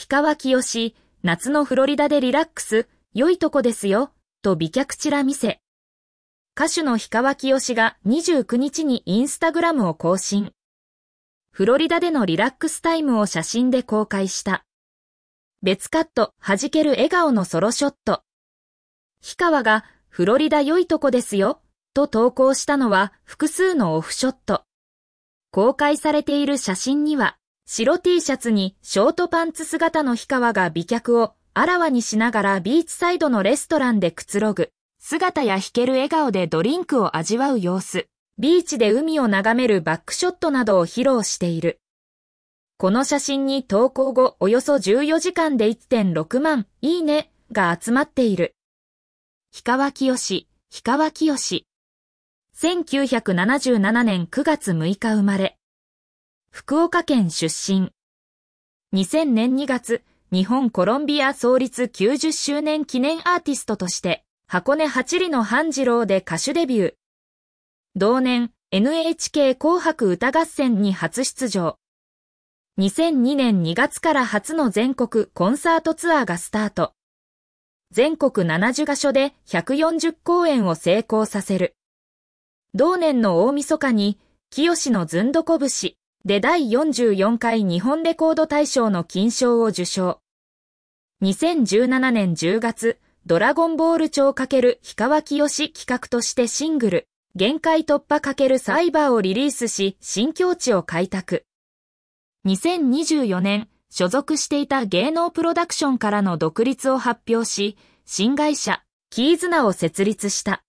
氷川きよし、夏のフロリダでリラックス、良いとこですよ、と美脚ちら見せ。歌手の氷川きよしが29日にインスタグラムを更新。フロリダでのリラックスタイムを写真で公開した。別カット、弾ける笑顔のソロショット。氷川が、フロリダ良いとこですよ、と投稿したのは複数のオフショット。公開されている写真には、白 T シャツにショートパンツ姿の氷川が美脚をあらわにしながらビーチサイドのレストランでくつろぐ。姿や弾ける笑顔でドリンクを味わう様子。ビーチで海を眺めるバックショットなどを披露している。この写真に投稿後およそ14時間で1.6万いいねが集まっている。氷川清よ氷川清よし。1977年9月6日生まれ。福岡県出身。2000年2月、日本コロンビア創立90周年記念アーティストとして、箱根八里の半次郎で歌手デビュー。同年、NHK 紅白歌合戦に初出場。2002年2月から初の全国コンサートツアーがスタート。全国70カ所で140公演を成功させる。同年の大晦日に、清のずんどこぶし、で第44回日本レコード大賞の金賞を受賞。2017年10月、ドラゴンボール超×氷川きよし企画としてシングル、限界突破×サイバーをリリースし、新境地を開拓。2024年、所属していた芸能プロダクションからの独立を発表し、新会社、キーズナを設立した。